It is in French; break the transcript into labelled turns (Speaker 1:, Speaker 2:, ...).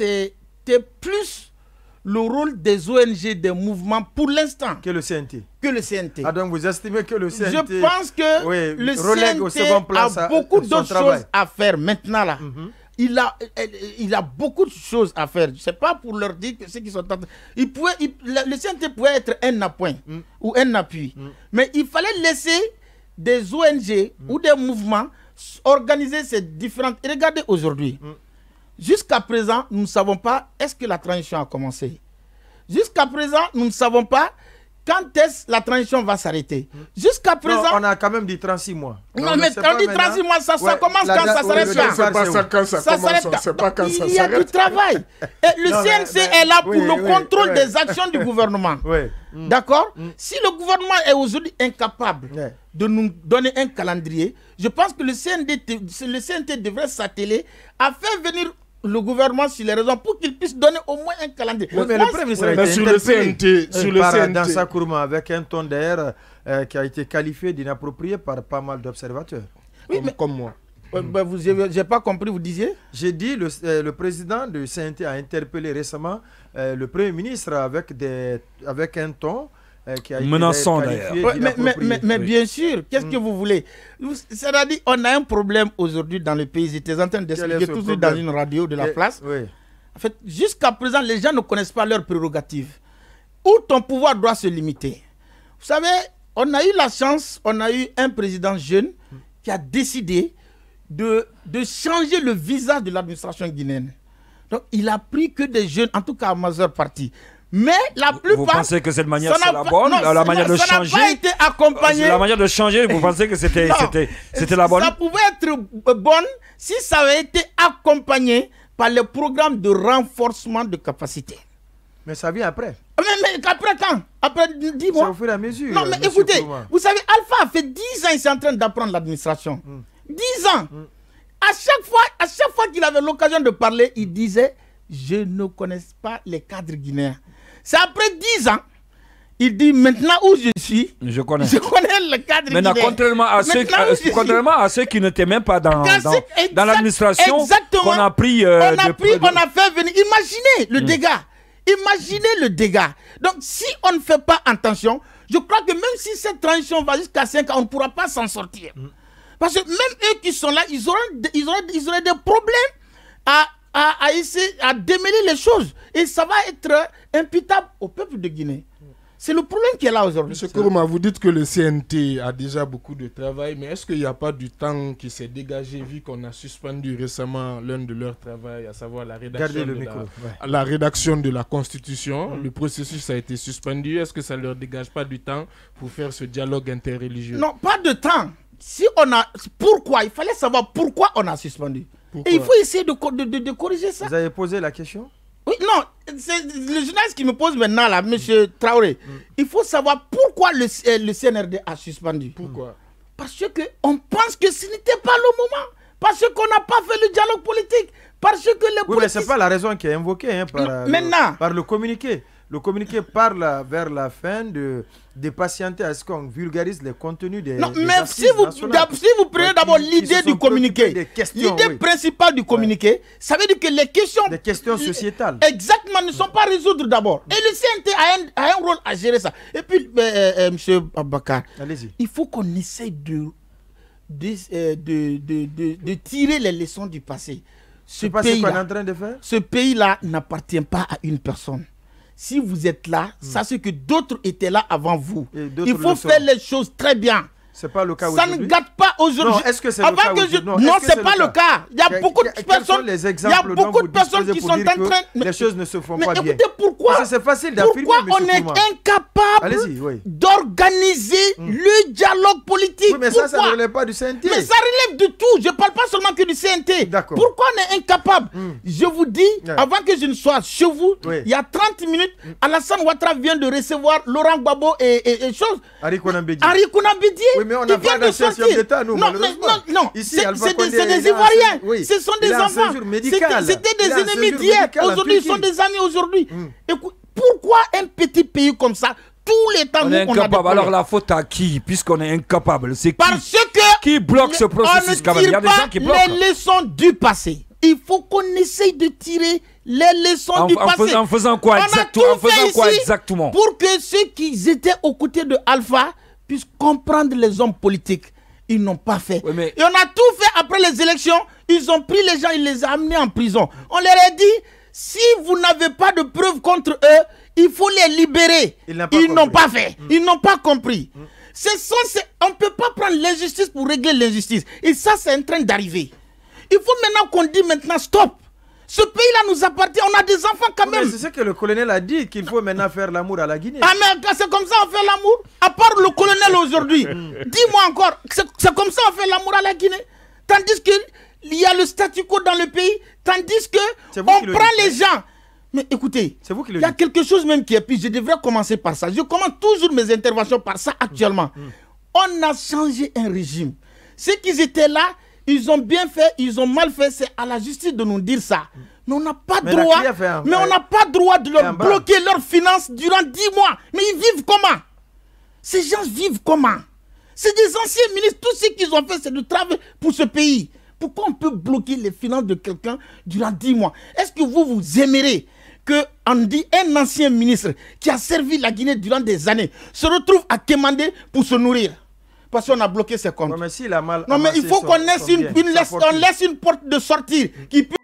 Speaker 1: c'était plus le rôle des ONG, des mouvements, pour l'instant. Que le CNT. Que le CNT. Ah, vous estimez que le CNT. Je pense que le CNT a beaucoup d'autres choses à faire maintenant là. Mhm. Il a, il a beaucoup de choses à faire. je sais pas pour leur dire que ceux qui sont en train. Il pouvait, le CNT pouvait être un appoint mm. ou un appui. Mm. Mais il fallait laisser des ONG ou des mouvements organiser ces différentes. regardez aujourd'hui. Mm. Jusqu'à présent, nous ne savons pas est-ce que la transition a commencé. Jusqu'à présent, nous ne savons pas quand est-ce la transition va s'arrêter. Jusqu'à présent... on a quand même dit 36 mois. Non, mais quand on dit 36 mois, ça, commence quand ça s'arrête. ça quand ça, pas Il y a du travail. Et le CNC est là pour le contrôle des actions du gouvernement. Mm. D'accord mm. Si le gouvernement est aujourd'hui incapable de nous donner un calendrier, je pense que le, CND, le CNT devrait s'atteler à faire venir le gouvernement sur les raisons pour qu'il puisse donner au moins un calendrier. mais le Premier ministre a interpellé sur le CNT, dans sa courma avec un ton d'air euh, qui a été qualifié d'inapproprié par pas mal d'observateurs. comme, comme moi. Je euh, ben, vous j'ai pas compris, vous disiez J'ai dit, le, euh, le président du CNT a interpellé récemment le Premier ministre avec, des, avec un ton euh, d'ailleurs. mais, bien sûr, qu'est-ce mm. que vous voulez C'est-à-dire, on a un problème aujourd'hui dans le pays. J'étais en train d'expliquer tout de dans une radio de la place. En fait, jusqu'à présent, les gens ne connaissent pas leurs prérogatives. Où ton pouvoir doit se limiter Vous savez, on a eu la chance, on a eu un président jeune qui a décidé de, de changer le visage de l'administration guinéenne. Donc, il a pris que des jeunes, en tout cas à majeure partie. Mais la plupart. Vous pensez que cette manière, c'est la bonne La manière de changer pas La manière de changer, vous pensez que c'était la bonne Ça pouvait être bonne si ça avait été accompagné par le programme de renforcement de capacité. Mais ça vient après. Ah, mais, après quand Après 10 mois Ça la mesure. Non, mais écoutez, vous savez, Alpha a fait 10 ans, il s'est en train d'apprendre l'administration. 10 hmm. ans hmm. À chaque fois, à chaque fois qu'il avait l'occasion de parler, il disait Je ne connais pas les cadres guinéens. C'est après 10 ans, il dit maintenant où je suis. Je connais. Je connais le cadre. Maintenant, contrairement à, ceux, qui, euh, contrairement à ceux qui n'étaient même pas dans, dans, l'administration, euh, on a pris. on, a fait venir. Imaginez le hmm. dégât. Imaginez le dégât. Donc, si on ne fait pas attention, je crois que même si cette transition va jusqu'à 5 ans, on ne pourra pas s'en sortir. Hmm. Parce que même eux qui sont là, ils auraient ils ils des problèmes à à, essayer, à démêler les choses. Et ça va être imputable au peuple de Guinée. C'est le problème qui est là aujourd'hui. Monsieur Kourouma, vous dites que le CNT a déjà beaucoup de travail, mais est-ce qu'il n'y a pas du temps qui s'est dégagé vu qu'on a suspendu récemment l'un de leurs travaux à savoir la rédaction, de, la, rédaction de la Constitution Le processus a été suspendu. Est-ce que ça ne leur dégage pas du temps pour faire ce dialogue interreligieux Non, pas de temps. Si on a, pourquoi Il fallait savoir pourquoi on a suspendu. Et il faut essayer de, de, corriger ça. Vous avez posé la question Oui, non, c'est le journaliste qui me pose maintenant, là, M. Traoré. Mm. Il faut savoir pourquoi le, euh, CNRD a suspendu. Pourquoi mm. Parce qu'on pense que ce n'était pas le moment. Parce qu'on n'a pas fait le dialogue politique. Parce que le. Oui, ce n'est pas la raison qui est invoquée hein, par le communiqué. Le communiqué parle vers la fin de, patienter à ce qu'on vulgarise les contenus des. Non, mais si vous, prenez d'abord l'idée du communiqué, l'idée principale du communiqué, ça veut dire que les questions. sociétales. Exactement, ne sont pas résoudre d'abord. Et le CNT a un, rôle à gérer ça. Et puis, M. Euh, euh, euh, monsieur Abakar, il faut qu'on essaye de tirer les leçons du passé. Ce pays-là n'appartient pas à une personne si vous êtes là, ça hmm. c'est que d'autres étaient là avant vous. Il faut faire les choses très bien. C'est pas le cas Ça ne gâte pas aujourd'hui. Non, est-ce que c'est le cas aujourd'hui Non, c'est pas le cas. Il y a beaucoup de personnes. Il y a beaucoup de personnes qui sont en train. Les choses ne se font pas bien. Écoutez, pourquoi C'est facile Pourquoi on est incapable d'organiser hmm. le dialogue politique Mais ça, ça ne relève pas du CNT. Mais ça relève de tout. Je ne parle pas seulement que du CNT. D'accord. Pourquoi on est incapable hmm. Je vous dis, avant que je ne sois chez vous, il y a 30 minutes, Alassane Ouattara vient de recevoir Laurent Gbabo et choses. Harry Kounambédié. Harry mais on n'a pas des chef d'État, nous, non, malheureusement. Non, non, Ici, c'est des, Ivoiriens. Ce sont des enfants. C'était des ennemis d'hier. Aujourd'hui, ils sont des amis aujourd'hui. Hmm. Pourquoi un petit pays comme ça tous les temps, on est incapable. Alors la faute à qui Puisqu'on est incapable, c'est qui Parce que qui bloque ce processus quand Il y a des gens qui bloquent. Les leçons du passé. Il faut qu'on essaye de tirer les leçons du passé. en faisant quoi, exactement, en faisant quoi exactement Pour que ceux qui étaient aux côtés de Alpha puissent comprendre les hommes politiques. Ils n'ont pas fait. Et on a tout fait après les élections. Ils ont pris les gens, ils les ont amenés en prison. On leur a dit, si vous n'avez pas de preuves contre eux, il faut les libérer. Ils n'ont pas, fait. Mm. Ils n'ont pas compris. on ne peut pas prendre l'injustice pour régler l'injustice. Et ça, c'est en train d'arriver. Il faut maintenant qu'on dise maintenant stop. Ce pays-là nous appartient. On a des enfants quand même. C'est ce que le colonel a dit, qu'il faut maintenant faire l'amour à la Guinée. Ah, mais c'est comme ça on fait l'amour À part le colonel aujourd'hui. Dis-moi encore, c'est comme ça on fait l'amour à la Guinée. Tandis qu'il y a le statu quo dans le pays. Tandis que on prend les hein. gens. Mais écoutez, il y a quelque chose même qui est pire. Je devrais commencer par ça. Je commence toujours mes interventions par ça actuellement. Mm, mm, mm. On a changé un régime. Ceux qui étaient là, ils ont bien fait, ils ont mal fait, c'est à la justice de nous dire ça. Mais on n'a pas droit, mais on n'a pas droit de leur bloquer leurs finances durant 10 mois. Mais ils vivent comment Ces gens vivent comment C'est des anciens ministres, tout ce qu'ils ont fait, c'est de travailler pour ce pays. Pourquoi on peut bloquer les finances de quelqu'un durant 10 mois Est-ce que vous, vous aimerez que dit un ancien ministre qui a servi la Guinée durant des années, se retrouve à quémander pour se nourrir parce qu'on a bloqué ses comptes. Non, mais, a mal non, mais il faut qu'on laisse, une, une, laisse, laisse une porte de sortie qui peut.